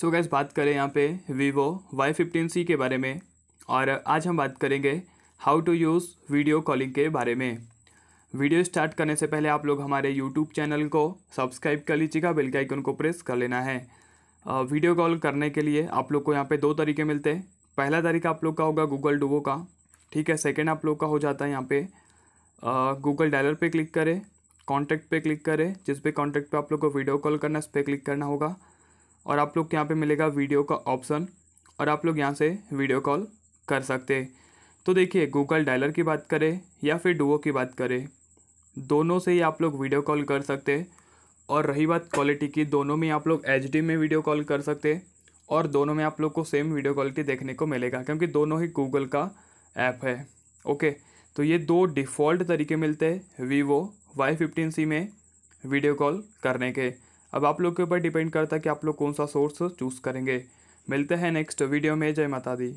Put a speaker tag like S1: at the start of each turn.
S1: सो so gas बात करें यहाँ पे वीवो वाई फिफ्टीन सी के बारे में और आज हम बात करेंगे how to use video calling के बारे में वीडियो स्टार्ट करने से पहले आप लोग हमारे यूट्यूब चैनल को सब्सक्राइब कर लीजिएगा बेल के आइकन को प्रेस कर लेना है वीडियो कॉल करने के लिए आप लोग को यहाँ पे दो तरीके मिलते हैं पहला तरीका आप लोग का होगा गूगल डुबो का ठीक है सेकेंड आप लोग का हो जाता है यहाँ पे गूगल डायलर पे क्लिक करें कॉन्टैक्ट पे क्लिक करें जिस पे कॉन्टैक्ट पे आप लोग को वीडियो कॉल करना है उस पर क्लिक करना होगा और आप लोग यहाँ पे मिलेगा वीडियो का ऑप्शन और आप लोग यहाँ से वीडियो कॉल कर सकते हैं तो देखिए गूगल डायलर की बात करें या फिर डुओ की बात करें दोनों से ही आप लोग वीडियो कॉल कर सकते हैं और रही बात क्वालिटी की दोनों में आप लोग एच में वीडियो कॉल कर सकते हैं और दोनों में आप लोग को सेम वीडियो क्वालिटी देखने को मिलेगा क्योंकि दोनों ही गूगल का ऐप है ओके तो ये दो डिफ़ॉल्ट तरीके मिलते हैं वीवो वाई फिफ्टीन सी में वीडियो कॉल करने के अब आप लोग के ऊपर डिपेंड करता है कि आप लोग कौन सा सोर्स चूज़ करेंगे मिलते हैं नेक्स्ट वीडियो में जय माता दी